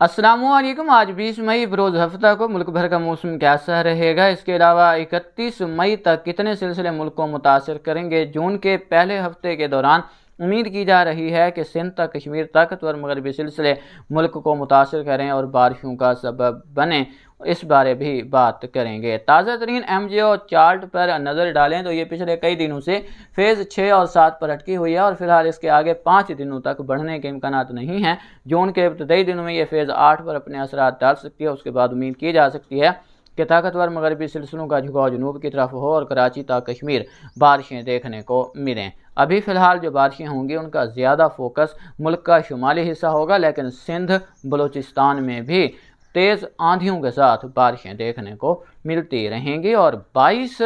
असलम आज 20 मई बरोज़ हफ्ता को मुल्क भर का मौसम कैसा रहेगा इसके अलावा 31 मई तक कितने सिलसिले मुल्क को मुतासर करेंगे जून के पहले हफ्ते के दौरान उम्मीद की जा रही है कि सिंध तक कश्मीर ताकतवर मगरबी सिलसिले मुल्क को मुतासर करें और बारिशों का सबब बने इस बारे भी बात करेंगे ताज़ा तरीन एम जी ओ चार्ट पर नज़र डालें तो ये पिछले कई दिनों से फेज़ छः और सात पर अटकी हुई है और फिलहाल इसके आगे पाँच दिनों तक बढ़ने के इम्कान नहीं हैं जून के इब्तदी दिनों में ये फेज़ आठ पर अपने असर डाल सकती है उसके बाद उम्मीद की जा सकती है कि ताकतवर मगरबी सिलसिलों का झुकाव जनूब की तरफ हो और कराची तक कश्मीर बारिशें देखने को मिलें अभी फ़िलहाल जो बारिशें होंगी उनका ज़्यादा फोकस मुल्क का शुमाली हिस्सा होगा लेकिन सिंध बलूचिस्तान में भी तेज़ आंधियों के साथ बारिशें देखने को मिलती रहेंगी और 22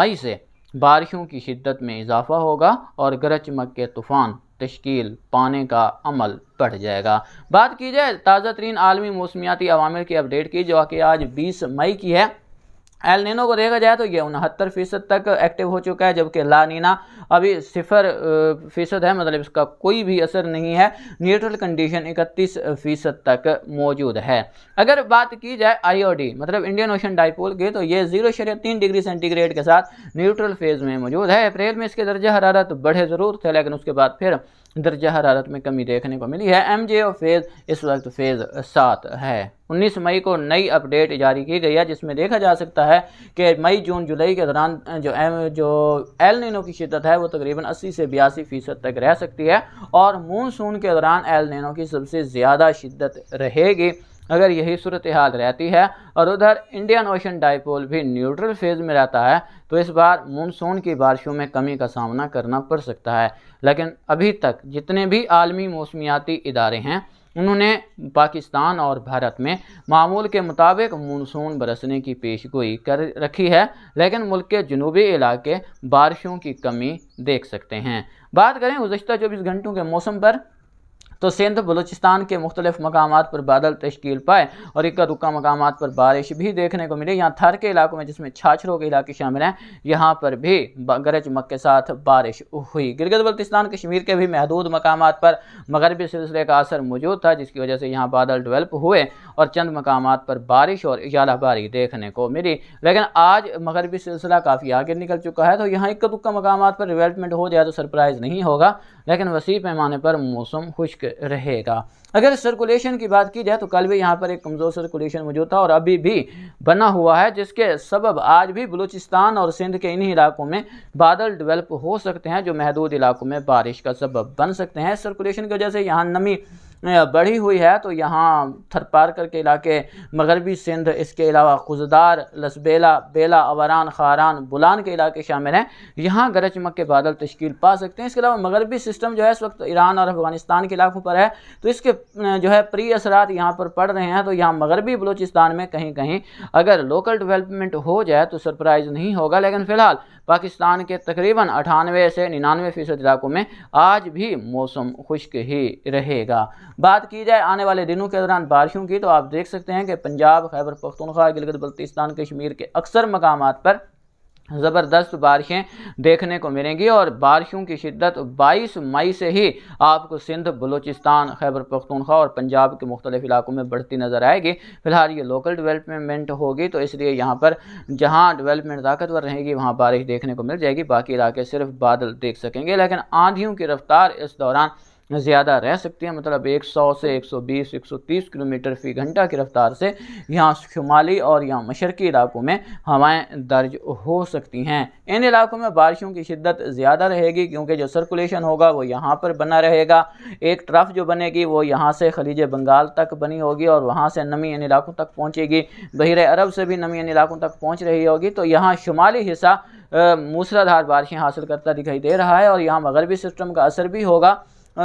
मई से बारिशों की शिद्दत में इजाफा होगा और गरज चमक के तूफ़ान तश्कील पाने का अमल बढ़ जाएगा बात की जाए ताज़ा तरीन आलमी मौसमियाती अवामिल की अपडेट की जो कि आज बीस मई की है एल नीनो को देखा जाए तो ये उनहत्तर फीसद तक एक्टिव हो चुका है जबकि लानीना अभी सिफर फीसद है मतलब इसका कोई भी असर नहीं है न्यूट्रल कंडीशन इकतीस फीसद तक मौजूद है अगर बात की जाए आईओडी मतलब इंडियन ओशन डाइपोल की तो ये जीरो शरीय तीन डिग्री सेंटीग्रेड के साथ न्यूट्रल फेज में मौजूद है अप्रैल में इसके दर्जा हरारत बढ़े ज़रूर थे लेकिन उसके बाद फिर दर्जा हरारत में कमी देखने को मिली है एम जे फेज़ इस वक्त फेज़ सात है 19 मई को नई अपडेट जारी की गई है जिसमें देखा जा सकता है कि मई जून जुलाई के दौरान जो एम जो एल नैनो की शिदत है वो तकरीबन 80 से बयासी फ़ीसद तक रह सकती है और मानसून के दौरान एल नैनो की सबसे ज़्यादा शिद्दत रहेगी अगर यही सूरत हाल रहती है और उधर इंडियन ओशन डाइपोल भी न्यूट्रल फेज़ में रहता है तो इस बार मानसून की बारिशों में कमी का सामना करना पड़ सकता है लेकिन अभी तक जितने भी आलमी मौसमियाती इदारे हैं उन्होंने पाकिस्तान और भारत में मामूल के मुताबिक मानसून बरसने की पेशगोई कर रखी है लेकिन मुल्क के जनूबी इलाके बारिशों की कमी देख सकते हैं बात करें गुजशत चौबीस घंटों के मौसम पर तो सिंध बलूचिस्तान के मुख्तलिफ मकाम पर बादल तश्कील पाए और इक्का रुका मकाम पर बारिश भी देखने को मिली यहाँ थर के इलाकों में जिसमें छाछरों के इलाके शामिल हैं यहाँ पर भी गरज मक के साथ बारिश हुई गिरगत बल्तिस्तान कश्मीर के भी महदूद मकाम पर मगरबी सिलसिले का असर मौजूद था जिसकी वजह से यहाँ बादल डिवेल्प हुए और चंद मकाम पर बारिश और इजालाबारी देखने को मिली लेकिन आज मगरबी सिलसिला काफ़ी आगे निकल चुका है तो यहाँ इक्का दुक्का मकाम पर डिवेल्पमेंट हो जाए तो सरप्राइज़ नहीं होगा लेकिन वसी पैमाने पर मौसम खुश्क रहेगा अगर सर्कुलेशन की बात की जाए तो कल भी यहाँ पर एक कमज़ोर सर्कुलेशन मौजूद था और अभी भी बना हुआ है जिसके सबब आज भी बलूचिस्तान और सिंध के इन्हीं इलाकों में बादल डेवलप हो सकते हैं जो महदूद इलाकों में बारिश का सबब बन सकते हैं सर्कुलेशन की वजह से यहाँ नमी बढ़ी हुई है तो यहाँ थरपारकर के इलाके मगरबी सिंध इसके अलावा खुजदार लसबेला बेला अवरान खारान बुलान के इलाके शामिल हैं यहाँ गरज चमक के बादल तश्कील पा सकते हैं इसके अलावा मगरबी सिस्टम जो है इस वक्त ईरान और अफगानिस्तान के इलाकों पर है तो इसके जो है प्री असरात यहाँ पर पड़ रहे हैं तो यहाँ मगरबी बलोचिस्तान में कहीं कहीं अगर लोकल डेवलपमेंट हो जाए तो सरप्राइज़ नहीं होगा लेकिन फ़िलहाल पाकिस्तान के तकरीबन अठानवे से निन्यानवे फ़ीसद इलाकों में आज भी मौसम खुश्क ही रहेगा बात की जाए आने वाले दिनों के दौरान बारिशों की तो आप देख सकते हैं कि पंजाब खैबर पख्तनख्वा गिलगित बल्तिस्तान कश्मीर के अक्सर मकाम पर ज़बरदस्त बारिशें देखने को मिलेंगी और बारिशों की शिद्दत 22 मई से ही आपको सिंध बलूचिस्तान खैबर पख्तूनख्वा और पंजाब के मुख्तलिफ इलाकों में बढ़ती नज़र आएगी फिलहाल ये लोकल डेवलपमेंट होगी तो इसलिए यहाँ पर जहाँ डेवलपमेंट ताकतवर रहेगी वहाँ बारिश देखने को मिल जाएगी बाकी इलाके सिर्फ बादल देख सकेंगे लेकिन आंधियों की रफ्तार इस दौरान ज़्यादा रह सकती है मतलब 100 से 120 130 किलोमीटर फ़ी घंटा की रफ्तार से यहाँ शुमाली और यहाँ मशरक़ी इलाकों में हवाएं दर्ज हो सकती हैं इन इलाकों में बारिशों की शिद्दत ज़्यादा रहेगी क्योंकि जो सर्कुलेशन होगा वो यहाँ पर बना रहेगा एक ट्रफ जो बनेगी वो यहाँ से खलीज बंगाल तक बनी होगी और वहाँ से नमी इन इलाकों तक पहुँचेगी बहिर अरब से भी नमी इन इलाकों तक पहुँच रही होगी तो यहाँ शुमाली हिस्सा मूसलाधार बारिशें हासिल करता दिखाई दे रहा है और यहाँ मगरबी सिस्टम का असर भी होगा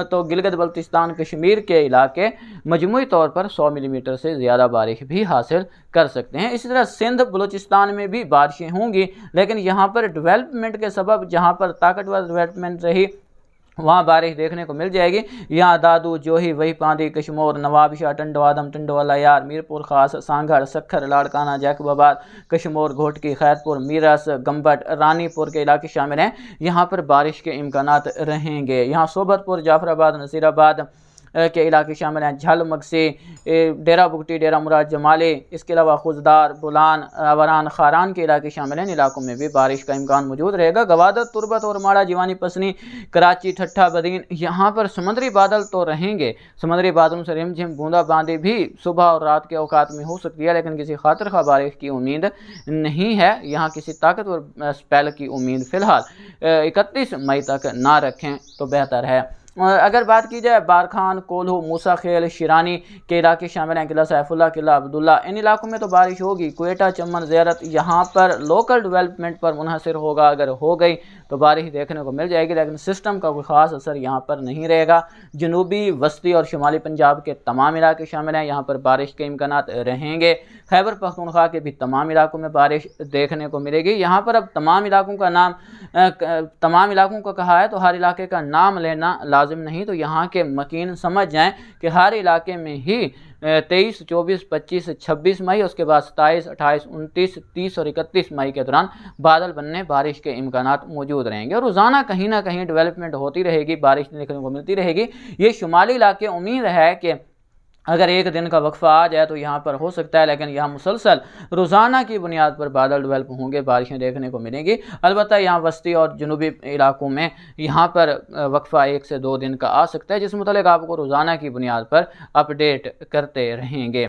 तो गिलगत बल्तिस्तान कश्मीर के इलाके मजमू तौर पर सौ मिलीमीटर से ज़्यादा बारिश भी हासिल कर सकते हैं इसी तरह सिंध बलूचिस्तान में भी बारिशें होंगी लेकिन यहाँ पर डेवलपमेंट के सबब जहाँ पर ताकतवर डेवलपमेंट रही वहाँ बारिश देखने को मिल जाएगी यहाँ दादू जोही वही पांदी कश्मोर नवाबशाह टंडवादम टंडवाला यार मीरपुर खास सांगढ़ सखर लाड़काना जैकबाबाद कश्मोर घोटकी खैरपुर मीरस गंबट रानीपुर के इलाके शामिल हैं यहाँ पर बारिश के इम्कान रहेंगे यहाँ सोबतपुर जाफराबाद नसीराबाद के इलाके शामिल हैं झल मगसे डेरा बुगटी डेरा मुराद जमाले इसके अलावा खुजदार बुलान अवरान खारान के इलाके शामिल हैं इन इलाकों में भी बारिश का इम्कान मौजूद रहेगा गवादत तुरबत और माड़ा जीवानी पसनी कराची ठट्ठा बदीन यहाँ पर समुद्री बादल तो रहेंगे समुद्री बादलों से रिमझिम बूंदाबांदी भी सुबह और रात के अवकात में हो सकती है लेकिन किसी खातर खा बारिश की उम्मीद नहीं है यहाँ किसी ताकतवर स्पेल की उम्मीद फ़िलहाल इकतीस मई तक ना रखें तो बेहतर है अगर बात की जाए बारखान कोल्हू मूसा खेल शिरानी के इलाके शामिल हैं किला सैफुल्ला किला अब्दुल्ला इन इलाकों में तो बारिश होगी कोयटा चमन जैरत यहाँ पर लोकल डेवलपमेंट पर मुनहसर होगा अगर हो गई तो बारिश देखने को मिल जाएगी लेकिन सिस्टम का कोई ख़ास असर यहाँ पर नहीं रहेगा जनूबी वस्ती और शुमाली पंजाब के तमाम इलाके शामिल हैं यहाँ पर बारिश के इम्कान रहेंगे खैबर पखतनख्वा के भी तमाम इलाकों में बारिश देखने को मिलेगी यहाँ पर अब तमाम इलाकों का नाम तमाम इलाकों का कहा है तो हर इलाके का नाम लेना लाजिम नहीं तो यहाँ के मकिन समझ जाएँ कि हर इलाके में ही तेईस चौबीस पच्चीस छब्बीस मई उसके बाद सत्ताईस अट्ठाईस उनतीस तीस और इकतीस मई के दौरान बादल बनने बारिश के इम्कान मौजूद रहेंगे और रोज़ाना कहीं ना कहीं डेवलपमेंट होती रहेगी बारिश देखने को मिलती रहेगी ये शुमाली इलाके उम्मीद है कि अगर एक दिन का वक्फा आ जाए तो यहाँ पर हो सकता है लेकिन यहाँ मुसलसल रोज़ाना की बुनियाद पर बादल डेवलप होंगे बारिशें देखने को मिलेंगी अलबत् यहाँ वस्ती और जनूबी इलाकों में यहाँ पर वक्फा एक से दो दिन का आ सकता है जिस मतलब आपको रोज़ाना की बुनियाद पर अपडेट करते रहेंगे